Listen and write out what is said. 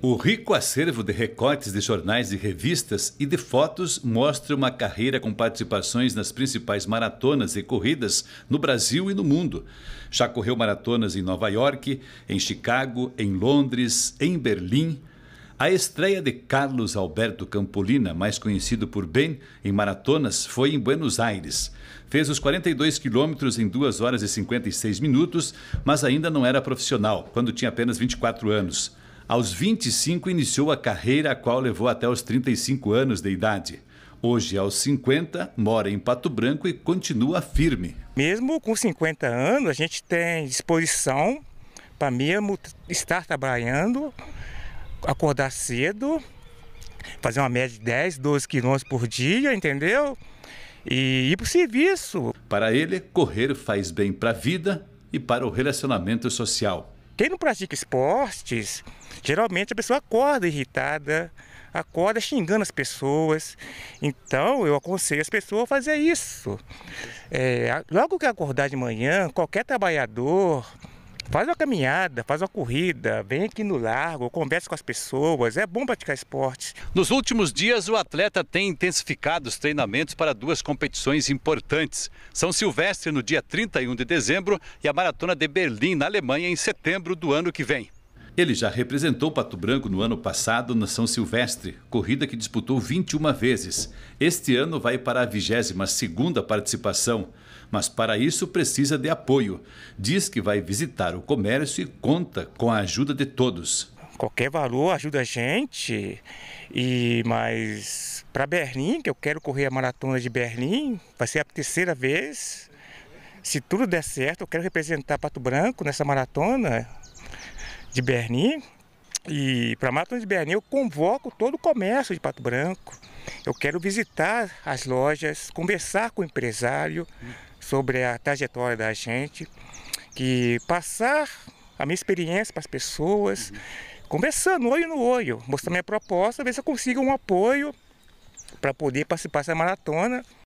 O rico acervo de recortes de jornais e revistas e de fotos mostra uma carreira com participações nas principais maratonas e corridas no Brasil e no mundo. Já correu maratonas em Nova York, em Chicago, em Londres, em Berlim. A estreia de Carlos Alberto Campolina, mais conhecido por Ben, em maratonas foi em Buenos Aires. Fez os 42 quilômetros em 2 horas e 56 minutos, mas ainda não era profissional, quando tinha apenas 24 anos. Aos 25, iniciou a carreira, a qual levou até os 35 anos de idade. Hoje, aos 50, mora em Pato Branco e continua firme. Mesmo com 50 anos, a gente tem disposição para mesmo estar trabalhando, acordar cedo, fazer uma média de 10, 12 quilômetros por dia, entendeu? E ir para o serviço. Para ele, correr faz bem para a vida e para o relacionamento social. Quem não pratica esportes, geralmente a pessoa acorda irritada, acorda xingando as pessoas. Então eu aconselho as pessoas a fazer isso. É, logo que acordar de manhã, qualquer trabalhador, Faz uma caminhada, faz uma corrida, vem aqui no largo, conversa com as pessoas, é bom praticar esporte. Nos últimos dias, o atleta tem intensificado os treinamentos para duas competições importantes: São Silvestre no dia 31 de dezembro e a Maratona de Berlim, na Alemanha, em setembro do ano que vem. Ele já representou Pato Branco no ano passado na São Silvestre, corrida que disputou 21 vezes. Este ano vai para a 22 participação, mas para isso precisa de apoio. Diz que vai visitar o comércio e conta com a ajuda de todos. Qualquer valor ajuda a gente, e mas para Berlim, que eu quero correr a maratona de Berlim, vai ser a terceira vez. Se tudo der certo, eu quero representar Pato Branco nessa maratona de Bernim. E para Maratona de Bernim eu convoco todo o comércio de Pato Branco. Eu quero visitar as lojas, conversar com o empresário sobre a trajetória da gente, que passar a minha experiência para as pessoas, conversando olho no olho, mostrar minha proposta, ver se eu consigo um apoio para poder participar dessa maratona